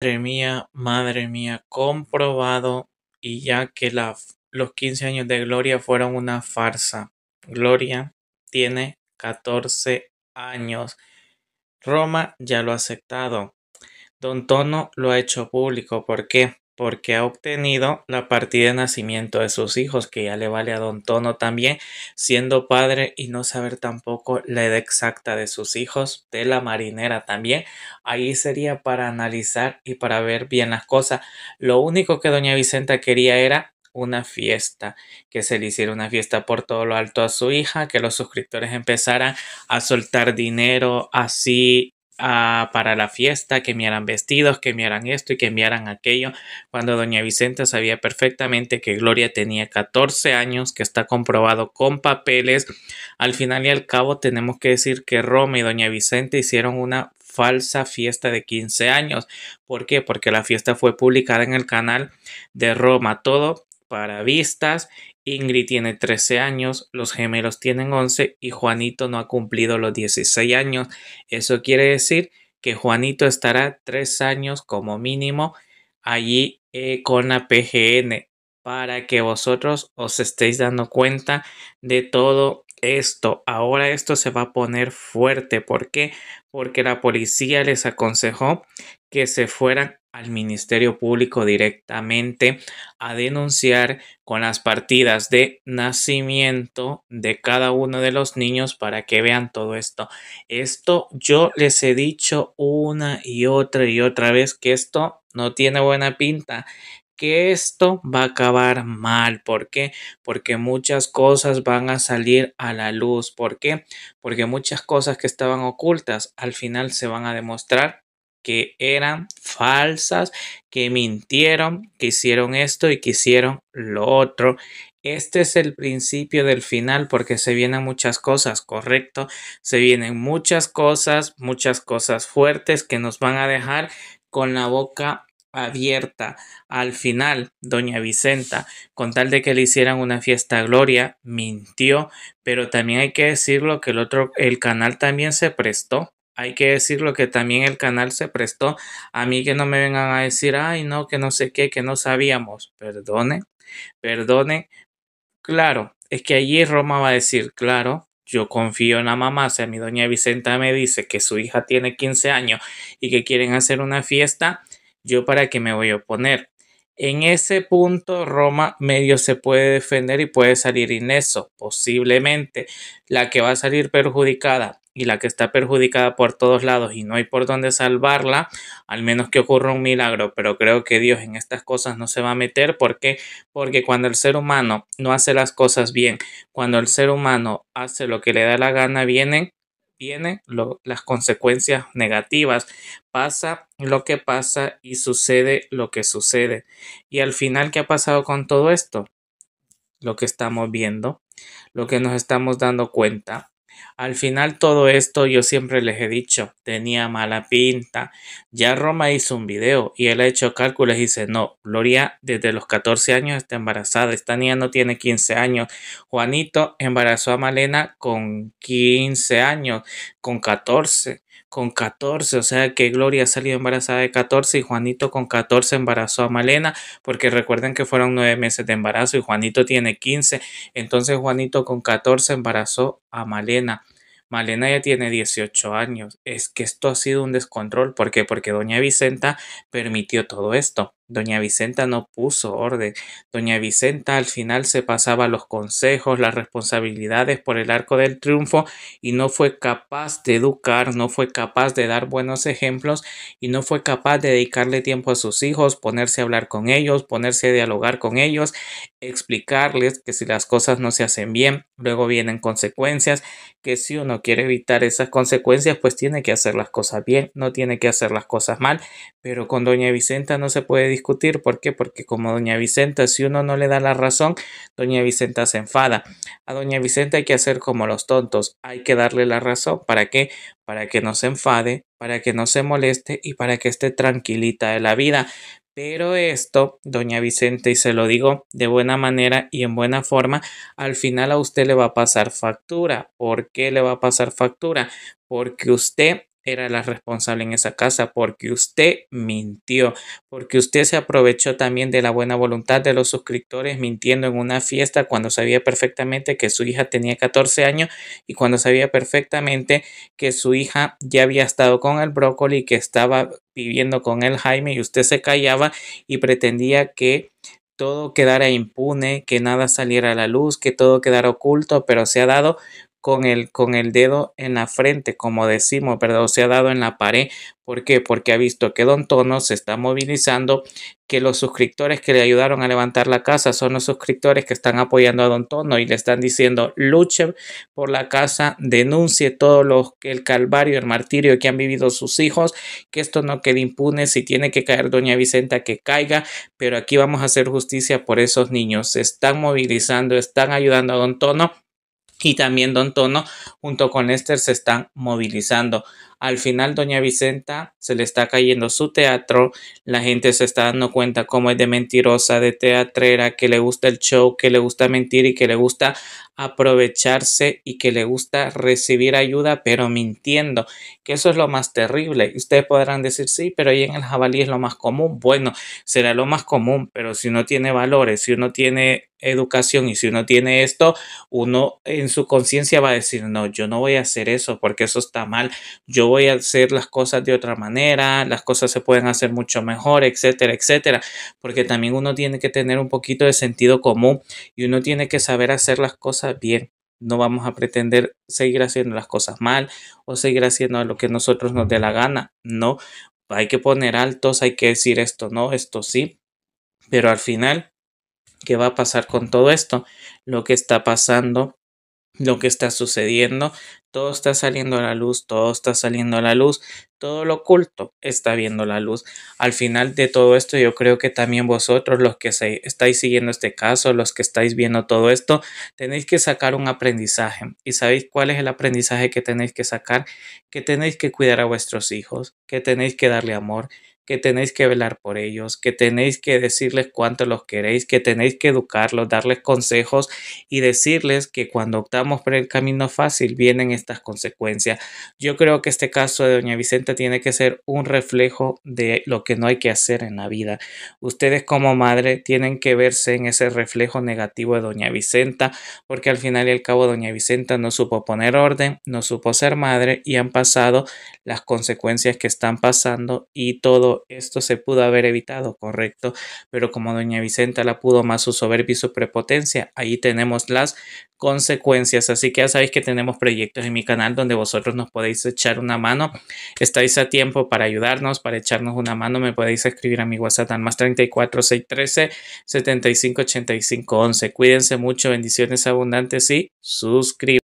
Madre mía, madre mía, comprobado y ya que los 15 años de Gloria fueron una farsa. Gloria tiene 14 años. Roma ya lo ha aceptado. Don Tono lo ha hecho público. ¿Por qué? porque ha obtenido la partida de nacimiento de sus hijos, que ya le vale a don Tono también, siendo padre y no saber tampoco la edad exacta de sus hijos, de la marinera también. Ahí sería para analizar y para ver bien las cosas. Lo único que doña Vicenta quería era una fiesta, que se le hiciera una fiesta por todo lo alto a su hija, que los suscriptores empezaran a soltar dinero así Ah, para la fiesta, que miraran vestidos, que miraran esto y que enviaran aquello, cuando doña Vicenta sabía perfectamente que Gloria tenía 14 años, que está comprobado con papeles. Al final y al cabo tenemos que decir que Roma y doña Vicenta hicieron una falsa fiesta de 15 años. ¿Por qué? Porque la fiesta fue publicada en el canal de Roma. Todo para vistas. Ingrid tiene 13 años, los gemelos tienen 11 y Juanito no ha cumplido los 16 años. Eso quiere decir que Juanito estará 3 años como mínimo allí eh, con la PGN para que vosotros os estéis dando cuenta de todo esto, ahora esto se va a poner fuerte. porque Porque la policía les aconsejó que se fueran al Ministerio Público directamente a denunciar con las partidas de nacimiento de cada uno de los niños para que vean todo esto. Esto yo les he dicho una y otra y otra vez que esto no tiene buena pinta que esto va a acabar mal. ¿Por qué? Porque muchas cosas van a salir a la luz. ¿Por qué? Porque muchas cosas que estaban ocultas al final se van a demostrar que eran falsas, que mintieron, que hicieron esto y que hicieron lo otro. Este es el principio del final porque se vienen muchas cosas, correcto. Se vienen muchas cosas, muchas cosas fuertes que nos van a dejar con la boca abierta al final, doña Vicenta, con tal de que le hicieran una fiesta Gloria, mintió, pero también hay que decirlo que el otro, el canal también se prestó. Hay que decirlo que también el canal se prestó. A mí que no me vengan a decir, ay, no, que no sé qué, que no sabíamos. perdone perdone Claro, es que allí Roma va a decir, claro, yo confío en la mamá, sea mi doña Vicenta me dice que su hija tiene 15 años y que quieren hacer una fiesta, yo para qué me voy a oponer. En ese punto Roma medio se puede defender y puede salir ineso. Posiblemente la que va a salir perjudicada y la que está perjudicada por todos lados y no hay por dónde salvarla, al menos que ocurra un milagro, pero creo que Dios en estas cosas no se va a meter porque porque cuando el ser humano no hace las cosas bien, cuando el ser humano hace lo que le da la gana, vienen tiene las consecuencias negativas. Pasa lo que pasa y sucede lo que sucede. Y al final, ¿qué ha pasado con todo esto? Lo que estamos viendo, lo que nos estamos dando cuenta al final todo esto yo siempre les he dicho, tenía mala pinta. Ya Roma hizo un video y él ha hecho cálculos y dice, no, Gloria desde los 14 años está embarazada, esta niña no tiene 15 años. Juanito embarazó a Malena con 15 años, con 14 con 14, o sea que Gloria salió embarazada de 14 y Juanito con 14 embarazó a Malena, porque recuerden que fueron nueve meses de embarazo y Juanito tiene 15, entonces Juanito con 14 embarazó a Malena. Malena ya tiene 18 años. Es que esto ha sido un descontrol. ¿Por qué? Porque doña Vicenta permitió todo esto. Doña Vicenta no puso orden. Doña Vicenta al final se pasaba los consejos, las responsabilidades por el arco del triunfo y no fue capaz de educar, no fue capaz de dar buenos ejemplos y no fue capaz de dedicarle tiempo a sus hijos, ponerse a hablar con ellos, ponerse a dialogar con ellos, explicarles que si las cosas no se hacen bien, luego vienen consecuencias, que si uno quiere evitar esas consecuencias, pues tiene que hacer las cosas bien, no tiene que hacer las cosas mal, pero con Doña Vicenta no se puede discutir. ¿Por qué? Porque como doña Vicenta, si uno no le da la razón, doña Vicenta se enfada. A doña Vicenta hay que hacer como los tontos, hay que darle la razón. ¿Para qué? Para que no se enfade, para que no se moleste y para que esté tranquilita de la vida. Pero esto, doña Vicente, y se lo digo de buena manera y en buena forma, al final a usted le va a pasar factura. ¿Por qué le va a pasar factura? Porque usted era la responsable en esa casa porque usted mintió, porque usted se aprovechó también de la buena voluntad de los suscriptores mintiendo en una fiesta cuando sabía perfectamente que su hija tenía 14 años y cuando sabía perfectamente que su hija ya había estado con el brócoli, que estaba viviendo con el Jaime y usted se callaba y pretendía que todo quedara impune, que nada saliera a la luz, que todo quedara oculto, pero se ha dado con el, con el dedo en la frente, como decimos, ¿verdad? se ha dado en la pared. ¿Por qué? Porque ha visto que Don Tono se está movilizando, que los suscriptores que le ayudaron a levantar la casa son los suscriptores que están apoyando a Don Tono y le están diciendo, luche por la casa, denuncie todo lo, el calvario, el martirio que han vivido sus hijos, que esto no quede impune, si tiene que caer Doña Vicenta, que caiga, pero aquí vamos a hacer justicia por esos niños. Se están movilizando, están ayudando a Don Tono y también Don Tono junto con Esther se están movilizando. Al final Doña Vicenta se le está cayendo su teatro, la gente se está dando cuenta cómo es de mentirosa, de teatrera, que le gusta el show, que le gusta mentir y que le gusta aprovecharse y que le gusta recibir ayuda pero mintiendo, que eso es lo más terrible. ustedes podrán decir, sí, pero ahí en el jabalí es lo más común. Bueno, será lo más común, pero si uno tiene valores, si uno tiene educación y si uno tiene esto, uno en su conciencia va a decir, no, yo no voy a hacer eso porque eso está mal, yo voy a hacer las cosas de otra manera, las cosas se pueden hacer mucho mejor, etcétera, etcétera, porque también uno tiene que tener un poquito de sentido común y uno tiene que saber hacer las cosas bien. No vamos a pretender seguir haciendo las cosas mal o seguir haciendo lo que nosotros nos dé la gana. No, hay que poner altos, hay que decir esto no, esto sí. Pero al final qué va a pasar con todo esto, lo que está pasando, lo que está sucediendo, todo está saliendo a la luz, todo está saliendo a la luz, todo lo oculto está viendo la luz. Al final de todo esto, yo creo que también vosotros, los que estáis siguiendo este caso, los que estáis viendo todo esto, tenéis que sacar un aprendizaje. ¿Y sabéis cuál es el aprendizaje que tenéis que sacar? Que tenéis que cuidar a vuestros hijos, que tenéis que darle amor, que tenéis que velar por ellos, que tenéis que decirles cuánto los queréis, que tenéis que educarlos, darles consejos y decirles que cuando optamos por el camino fácil vienen estas consecuencias. Yo creo que este caso de doña Vicenta tiene que ser un reflejo de lo que no hay que hacer en la vida. Ustedes como madre tienen que verse en ese reflejo negativo de doña Vicenta, porque al final y al cabo doña Vicenta no supo poner orden, no supo ser madre y han pasado las consecuencias que están pasando y todo esto se pudo haber evitado, correcto, pero como doña Vicenta la pudo más su soberbia y su prepotencia, ahí tenemos las consecuencias. Así que ya sabéis que tenemos proyectos en mi canal donde vosotros nos podéis echar una mano. Estáis a tiempo para ayudarnos, para echarnos una mano. Me podéis escribir a mi WhatsApp al más 34 613 75 85 11. Cuídense mucho, bendiciones abundantes y suscriban.